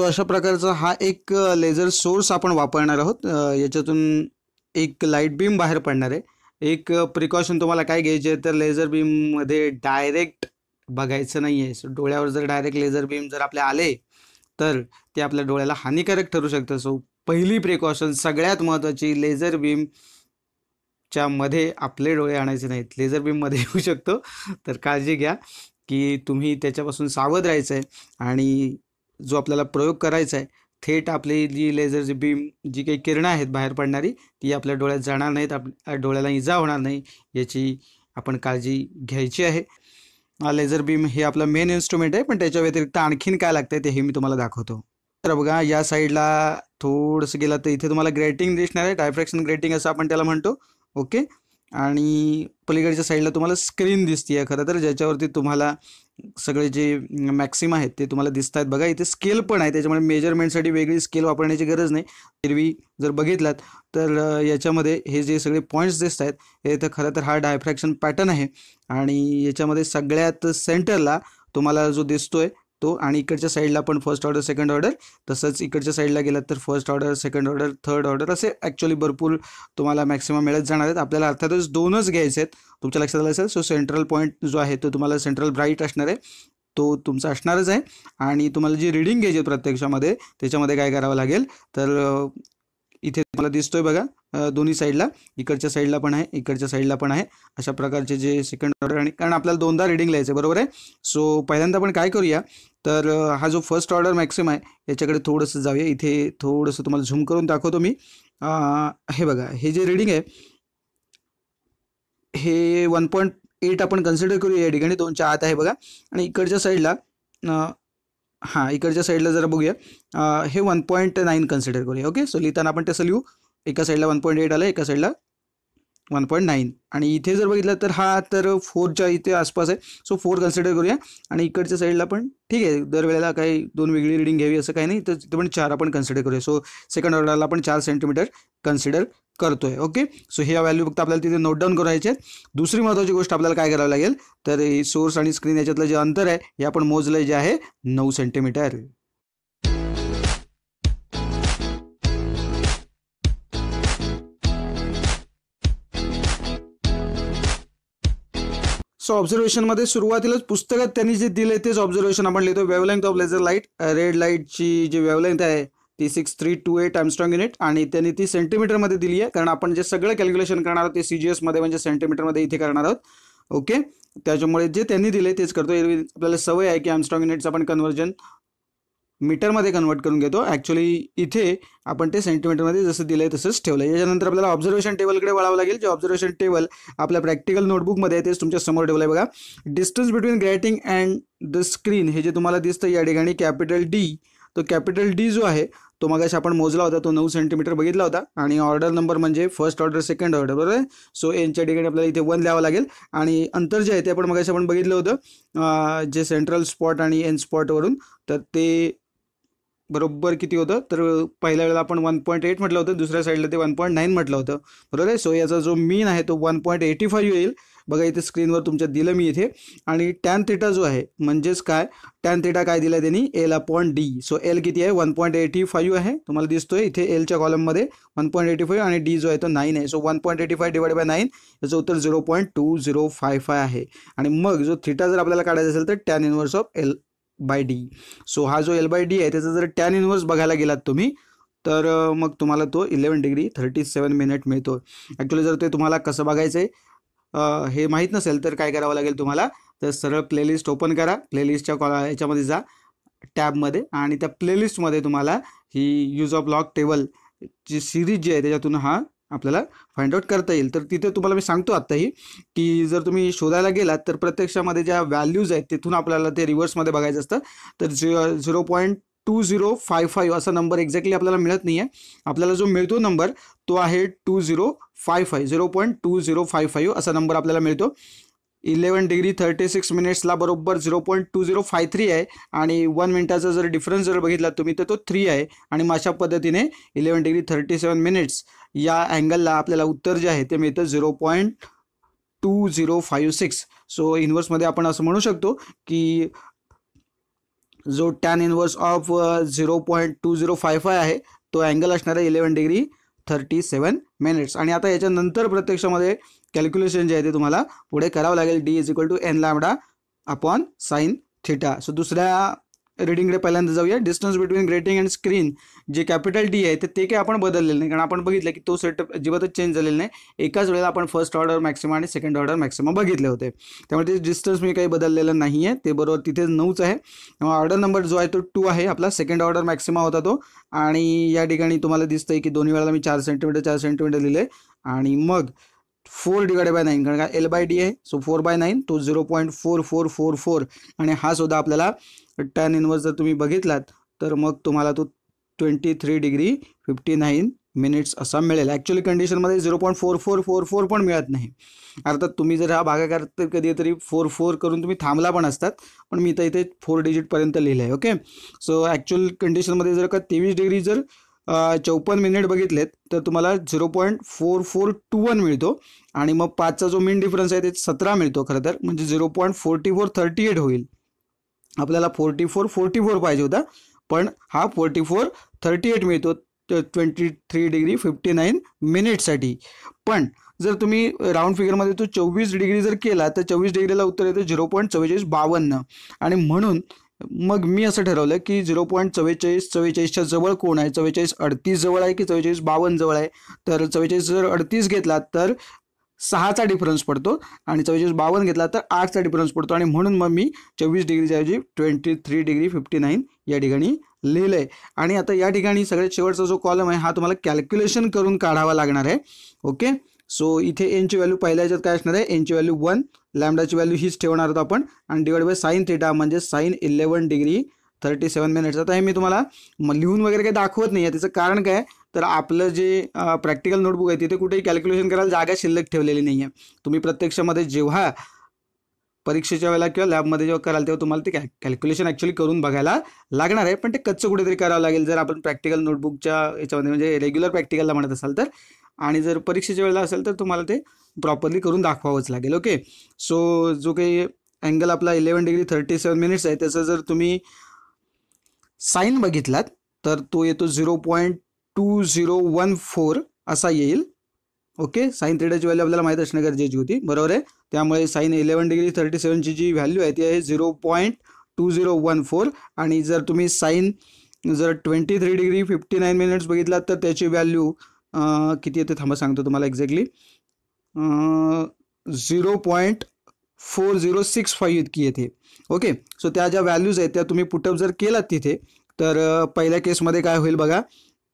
so अशा प्रकारचा हा एक लेझर सोर्स आपण वापरणार आहोत याच्यातून एक लाईट बीम बाहेर पडणार आहे एक प्रिकॉशन तुम्हाला काय घ्यायचे तर लेझर बीममध्ये डायरेक्ट बघायचं नाही आहे सो डोळ्यावर जर डायरेक्ट लेझर बीम जर आपल्या आले तर ते आपल्या डोळ्याला हानिकारक ठरू शकतं सो पहिली प्रिकॉशन सगळ्यात महत्त्वाची लेझर बीम च्या मध्ये आपले डोळे आणायचे नाहीत लेझर बीममध्ये येऊ शकतो तर काळजी घ्या की तुम्ही त्याच्यापासून सावध राहायचं आहे आणि जो आपल्याला प्रयोग करायचा आहे थेट आपली जी लेझरची बीम जी काही किरणं आहेत बाहेर पडणारी ती आपल्या डोळ्यात जाणार नाहीत आप डोळ्याला इजा होणार नाही याची आपण काळजी घ्यायची आहे लेझर बीम हे आपलं मेन इन्स्ट्रुमेंट आहे पण त्याच्या व्यतिरिक्त आणखीन काय लागतं आहे हे मी तुम्हाला दाखवतो तर बघा या साईडला थोडंसं गेलं तर इथे तुम्हाला ग्रेटिंग दिसणार आहे डायफ्रॅक्शन ग्रेटिंग असं आपण त्याला म्हणतो ओके आणि पलीकडच्या साईडला तुम्हाला स्क्रीन दिसते आहे खरं तर ज्याच्यावरती तुम्हाला सगळे जे मॅक्सिम आहेत ते तुम्हाला दिसत आहेत बघा इथे स्केल पण आहे त्याच्यामुळे मेजरमेंटसाठी वेगळी स्केल वापरण्याची गरज नाही हिरवी जर बघितलात तर याच्यामध्ये हे जे सगळे पॉईंट्स दिसत आहेत हे तर खरं तर हा डायफ्रॅक्शन पॅटर्न आहे आणि याच्यामध्ये सगळ्यात सेंटरला तुम्हाला जो दिसतोय तो आणि इकडच्या साईडला पण फर्स्ट ऑर्डर सेकंड ऑर्डर तसंच इकडच्या साईडला गेलात तर first order second order third order असे ॲक्च्युली भरपूर तुम्हाला मॅक्सिमम मिळत जाणार आहेत आपल्याला अर्थातच दोनच घ्यायचे आहेत तुमच्या लक्षात आलं असेल सो सेंट्रल पॉईंट जो आहे तो तुम्हाला सेंट्रल ब्राईट असणार आहे तो तुमचा असणारच आहे आणि तुम्हाला जी रिडिंग घ्यायची प्रत्यक्षामध्ये त्याच्यामध्ये काय करावं लागेल तर इथे तुम्हाला दिसतोय बघा दोन्ही साईडला इकडच्या साईडला पण आहे इकडच्या साईडला पण आहे अशा प्रकारचे जे सेकंड ऑर्डर आणि कारण आपल्याला दोनदा रिडिंग लिहायचं बरोबर आहे सो पहिल्यांदा आपण काय करूया तर हा जो फर्स्ट ऑर्डर मॅक्सिम आहे याच्याकडे थोडंसं जाऊया इथे थोडंसं तुम्हाला झूम करून दाखवतो मी हे बघा हे जे रिडिंग आहे हे वन पॉईंट एट आपण कन्सिडर करूया या ठिकाणी दोनच्या आत आहे बघा आणि इकडच्या साईडला हां इकडच्या साईडला जरा बघूया हे वन पॉईंट नाईन कन्सिडर करूया ओके सो लिहिताना आपण तसं लिहू एका साईडला वन पॉईंट एट आलं एका साईडला वन पॉईंट नाईन आणि इथे जर बघितलं तर हा तर फोरच्या इथे आसपास आहे सो फोर कन्सिडर करूया आणि इकडच्या साईडला पण ठीक आहे दरवेळेला काही दोन वेगळी रिडिंग घ्यावी असं काही नाही तर तिथे पण चार आपण कन्सिडर करूया सो सेकंड ऑर्डरला आपण चार सेंटीमीटर कन्सिडर करतोय ओके सो ह्या व्हॅल्यू फक्त आपल्याला तिथे नोट डाऊन करायचे आहेत दुसरी महत्त्वाची गोष्ट आपल्याला काय करावं लागेल तर सोर्स आणि स्क्रीन याच्यातलं जे अंतर आहे हे आपण मोजलं जे आहे नऊ सेंटीमीटर सो मध्ये सुरुवातीलाच पुस्तकात त्यांनी जे दिले तेच ऑब्झर्वेशन आपण लिहितो wavelength of laser light red light ची जी वेवलेंथ आहे ती six three two eight angstrom unit आणि त्यांनी ती सेंटीमीटरमध्ये दिली आहे कारण आपण जे सगळं कॅल्क्युलेशन करणार आहोत ते सीजीएस मध्ये म्हणजे म्हणजे सेंटीमीटरमध्ये इथे करणार आहोत ओके त्याच्यामुळे जे त्यांनी दिले तेच करतो आपल्याला सवय आहे की आमस्ट्रॉंग युनिट्स आपण कन्व्हर्जन मीटरमध्ये कन्वर्ट करून घेतो ॲक्च्युली इथे आपण ते सेंटीमीटरमध्ये जसं दिलं आहे तसंच ठेवलं आहे याच्यानंतर आपल्याला ऑब्झर्वेशन टेबलकडे वळावं लागेल जे ऑब्झर्वेशन टेबल आपल्या प्रॅक्टिकल नोटबुकमध्ये आहे ते तुमच्या समोर ठेवलं आहे बघा distance between grating and the screen हे जे तुम्हाला दिसतं या ठिकाणी कॅपिटल डी तो कॅपिटल डी जो आहे तो मगाशी आपण मोजला होता तो नऊ सेंटीमीटर बघितला होता आणि ऑर्डर नंबर म्हणजे फर्स्ट ऑर्डर सेकंड ऑर्डर बरोबर आहे सो यांच्या ठिकाणी आपल्याला इथे वन द्यावं लागेल आणि अंतर जे आहे ते आपण मगाशी आपण बघितलं होतं जे सेंट्रल स्पॉट आणि एन स्पॉटवरून तर ते बरोबर किती होतं तर पहिल्या वेळेला आपण वन पॉईंट एट म्हटलं होतं दुसऱ्या साईडला ते वन पॉईंट नाईन म्हटलं होतं बरोबर आहे सो याचा जो मीन आहे तो वन पॉईंट एटी फाईव्ह येईल बघा इथे स्क्रीनवर तुमच्या दिलं मी इथे आणि टॅन थिटा जो आहे म्हणजेच काय टॅन थिटा काय दिला त्यांनी L upon D so L किती आहे वन पॉईंट एटी फाईव्ह आहे तुम्हाला दिसतोय इथे एलच्या कॉलममध्ये वन पॉईंट एटी फाईव्ह आणि डी जो आहे तो नाईन आहे so one point eighty five divide by nine याचं उत्तर zero point two zero five five आहे आणि मग जो थिटा जर आपल्याला काढायचा असेल तर tan inverse of L by D so हा जो एल बाय डी आहे त्याचा जर टॅन इनवर्स बघायला गेलात तुम्ही तर मग तुम्हाला तो eleven degree thirty seven minute मिळतो ॲक्च्युली जर ते तुम्हाला कसं बघायचं आहे हे माहीत नसेल तर काय करावं लागेल तुम्हाला तर सरळ प्लेलिस्ट ओपन करा प्लेलिस्टच्या कॉ याच्यामध्ये जा टॅबमध्ये आणि त्या प्लेलिस्टमध्ये तुम्हाला ही यूज ऑफ लॉक टेबल जी सिरीज जी आहे त्याच्यातून हा आपल्याला फाइंड आउट करता येईल तर तिथे तुम्हाला मी सांगतो आत्ताही की जर तुम्ही शोधायला गेलात तर प्रत्यक्षामध्ये ज्या व्हॅल्यूज आहेत तिथून आपल्याला ते रिव्हर्समध्ये बघायचं असतं तर zero zero point two zero five five असा नंबर एक्झॅक्टली आपल्याला मिळत नाही आहे आपल्याला जो मिळतो नंबर तो आहे two zero five five zero point two zero five five असा नंबर आपल्याला मिळतो इलेवन डिग्री थर्टी सिक्स मिनिट्सला बरोबर zero point two zero five three आहे आणि वन मिनिटाचा जर डिफरन्स जर बघितला तुम्ही तर तो थ्री आहे आणि अशा पद्धतीने eleven degree thirty seven minutes या अँगलला आपल्याला उत्तर जे आहे ते मिळतं zero point two zero five six so इन्व्हर्समध्ये आपण असं म्हणू शकतो की जो tan inverse of zero point two zero five five आहे तो अँगल असणार आहे eleven degree thirty seven minutes आणि आता याच्यानंतर प्रत्यक्षामध्ये कॅल्क्युलेशन जे आहे ते तुम्हाला पुढे करावं लागेल D is equal to N lambda upon sine theta so दुसऱ्या रिडिंगकडे पहिल्यांदा जाऊया distance between grating and screen जे कॅपिटल डी आहे ते ते काही आपण बदललेलं नाही कारण आपण बघितलं की तो सेटअप अजिबातच चेंज झालेला नाही एकाच वेळेला आपण फर्स्ट ऑर्डर मॅक्सिमम आणि सेकंड ऑर्डर मॅक्सिमम बघितले होते त्यामुळे ते डिस्टन्स मी काही बदललेलं नाही आहे ते बरोबर तिथेच नऊच आहे ऑर्डर नंबर जो आहे तो टू आहे आपला सेकंड ऑर्डर मॅक्सिमम होता तो आणि या ठिकाणी तुम्हाला दिसतंय की दोन्ही वेळेला मी चार सेंटीमीटर चार सेंटीमीटर दिले आणि मग फोर डिवाइड बाय नाईन कारण का एल बाय डी आहे सो फोर बाय नाईन तो zero point four four four four आणि हा सुद्धा आपल्याला टॅन इनवर्स जर तुम्ही बघितलात तर मग तुम्हाला तो twenty three degree fifty nine minutes असा मिळेल ॲक्च्युली कंडिशनमध्ये zero point four four four four पण मिळत नाही अर्थात तुम्ही जर हा भागाकार तर कधीतरी फोर फोर करून तुम्ही थांबला पण असतात पण मी तर इथे फोर डिजिटपर्यंत लिहिलं आहे ओके सो ॲक्च्युअल कंडिशनमध्ये जर का तेवीस डिग्री जर चौपन्न मिनिट बघितलेत तर तुम्हाला zero point four four two one मिळतो आणि मग पाचचा जो मेन डिफरन्स आहे ते सतरा मिळतो खरं तर म्हणजे zero point forty four thirty eight होईल आपल्याला फोर्टी फोर फोर्टी फोर पाहिजे होता पण हा फोर्टी फोर थर्टी एट मिळतो twenty three degree fifty nine मिनिटसाठी पण जर तुम्ही राऊंड फिगरमध्ये तो चोवीस डिग्री जर केला तर चोवीस डिग्रीला उत्तर येतं झिरो पॉईंट चव्वेचाळीस बावन्न आणि म्हणून मग मी असं ठरवलं की झिरो पॉईंट चव्वेचाळीस चव्वेचाळीसच्या जवळ कोण आहे चव्वेचाळीस अडतीस जवळ आहे की चव्वेचाळीस बावन्न जवळ आहे तर चव्वेचाळीस जर अडतीस घेतला तर सहाचा डिफरन्स पडतो आणि चव्वेचाळीस बावन्न घेतला तर आठचा डिफरन्स पडतो आणि म्हणून मग मी चोवीस डिग्रीच्या ऐवजी twenty three degree fifty nine या ठिकाणी लिहिलं आहे आणि आता या ठिकाणी सगळ्यात शेवटचा जो कॉलम आहे हा तुम्हाला कॅल्क्युलेशन करून काढावा लागणार आहे ओके सो इथे एनची व्हॅल्यू पहिल्या याच्यात काय असणार आहे एनची व्हॅल्यू वन लॅमडाची व्हॅल्यू हीच ठेवणार आहोत आपण आणि डिवाइड बाय साईन थेटा म्हणजे sine eleven degree thirty seven minutes तर हे मी तुम्हाला लिहून वगैरे काही दाखवत नाही आहे त्याचं कारण काय तर आपलं जे प्रॅक्टिकल नोटबुक आहे तिथे कुठेही कॅल्क्युलेशन करायला जागा शिल्लक ठेवलेली नाहीये आहे तुम्ही प्रत्यक्षामध्ये जेव्हा परीक्षेच्या वेळेला किंवा लॅबमध्ये जेव्हा कराल तेव्हा तुम्हाला ते कॅ कॅल्क्युलेशन ॲक्च्युली करून बघायला लागणार आहे पण ते कच्चं कुठेतरी करावं लागेल जर आपण प्रॅक्टिकल नोटबुकच्या याच्यामध्ये म्हणजे रेग्युलर प्रॅक्टिकलला म्हणत असाल तर आणि जर परीक्षेच्या वेळेला असेल तर तुम्हाला ते प्रॉपरली करून दाखवावंच लागेल ओके सो जो काही अँगल आपला eleven degree thirty seven minutes आहे त्याचा जर तुम्ही साईन बघितलात तर तो येतो zero point two zero one four असा येईल ओके साईन थेटाची व्हॅल्यू आपल्याला माहीत असणं गरजेची होती बरोबर आहे त्यामुळे साईन इलेवन डिग्री थर्टी सेवनची जी व्हॅल्यू आहे ती आहे zero point two zero one four आणि जर तुम्ही साईन जर twenty three degree fifty nine minutes बघितलात तर त्याची व्हॅल्यू किती येते थांबा सांगतो तुम्हाला exactly zero point four zero six five इतकी येते ओके सो त्या ज्या व्हॅल्यूज आहेत त्या तुम्ही पुटअप जर केलात तिथे तर पहिल्या केसमध्ये काय होईल बघा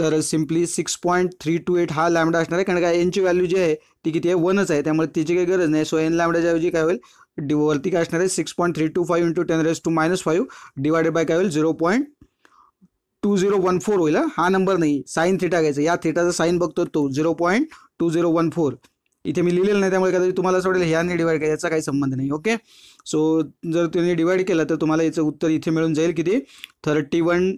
तर simply six point three two eight हा लॅमडा असणार आहे कारण काय एनची व्हॅल्यू जी आहे ती किती आहे वनच आहे त्यामुळे तिची काही गरज नाही सो एन लॅमडाच्या ऐवजी काय होईल डिवरती काय असणार आहे six point three two five into ten raise two minus five divided by काय होईल zero point two zero one four होईल हा नंबर नाही साईन थिटा घ्यायचा या थिटाचा साईन बघतो तो zero point two zero one four इथे मी लिहिलेलं नाही त्यामुळे कदाचित तुम्हाला असं वाटेल ह्याने डिवाईड केलं याचा काही संबंध नाही ओके सो जर तुम्ही डिवाईड केला तर तुम्हाला याचं उत्तर इथे मिळून जाईल किती thirty one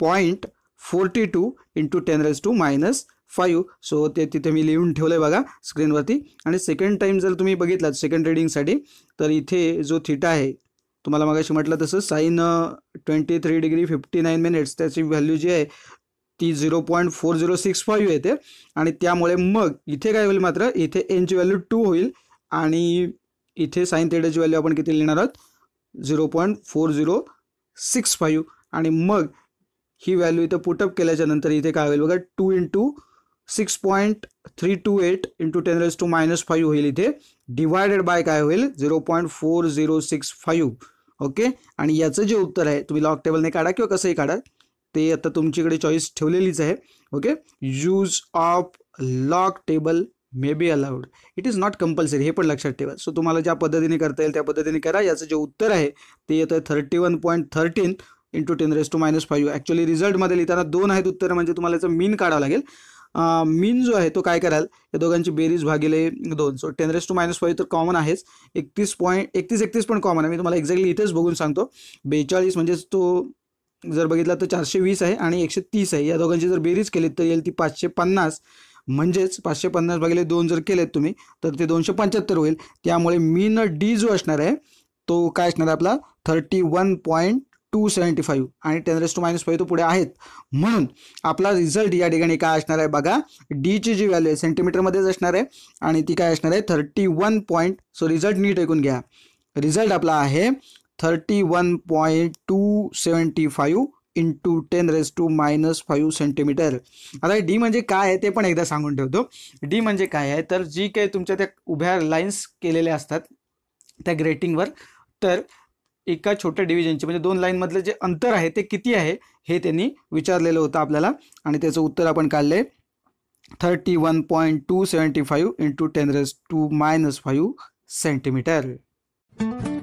point forty two into ten raise two minus five so ते तिथे मी लिहून ठेवलं आहे बघा स्क्रीनवरती आणि सेकंड टाईम जर तुम्ही बघितलात सेकंड रिडिंगसाठी तर इथे जो थिटा आहे तुम्हाला मगाशी म्हटलं तसं sine twenty three degree fifty nine minutes त्याची व्हॅल्यू जी आहे ती zero point four zero six five येते आणि त्यामुळे मग इथे काय होईल मात्र इथे एनची व्हॅल्यू टू होईल आणि इथे साईन थेटरची व्हॅल्यू आपण किती लिहिणार आहोत zero point four zero six five आणि मग ही व्हॅल्यू इथं पुटअप नंतर इथे काय होईल बघा two into six point three two eight into ten raise two minus five होईल इथे डिवायडेड बाय काय होईल zero point four zero six five okay आणि याचं जे उत्तर आहे तुम्ही लॉक टेबलने काढा किंवा कसंही काढा ते आता तुमच्याकडे चॉईस ठेवलेलीच आहे okay use of log table may be allowed it is not compulsory हे पण लक्षात ठेवा सो तुम्हाला ज्या पद्धतीने करता येईल त्या पद्धतीने करा याचं जे उत्तर आहे ते येतं आहे thirty one point thirteen into ten raise two minus five actually रिझल्टमध्ये लिहिताना दोन आहेत उत्तर म्हणजे तुम्हाला याचं मीन काढावं लागेल मीन जो आहे तो काय कराल या दोघांची बेरीज भागिले दोन so ten raise two minus five तर कॉमन आहेच एकतीस पॉईंट एकतीस एकतीस पण कॉमन आहे मी तुम्हाला एक्झॅक्टली इथेच बघून सांगतो बेचाळीस म्हणजेच तो जर बघितला तर चारशे वीस आहे आणि एकशे तीस आहे या दोघांची जर बेरीज केली तर येईल ती पाचशे पन्नास म्हणजेच पाचशे पन्नास भागिले दोन जर केलेत तुम्ही तर ते दोनशे पंच्याहत्तर होईल त्यामुळे मीन डी जो असणार आहे तो काय असणार आहे आपला thirty one point two seventy five आणि ten raise two minus five तो पुढे आहेत म्हणून आपला रिझल्ट या ठिकाणी काय असणार आहे बघा डीची जी व्हॅल्यू आहे सेंटीमीटरमध्येच असणार आहे आणि ती काय असणार आहे thirty one point so result नीट ऐकून घ्या रिझल्ट आपला आहे thirty one point two seventy five into ten raise two minus five centimetre आता डी म्हणजे काय आहे ते पण एकदा सांगून ठेवतो डी म्हणजे काय आहे तर जी काही तुमच्या त्या उभ्या लाईन्स केलेल्या असतात त्या ग्रेटिंगवर तर एका छोट्या डिव्हिजनचे म्हणजे दोन लाईनमधलं जे अंतर आहे ते किती आहे हे त्यांनी विचारलेलं होतं आपल्याला आणि त्याचं उत्तर आपण काढले thirty one point two seventy five into ten raise two minus five centimetre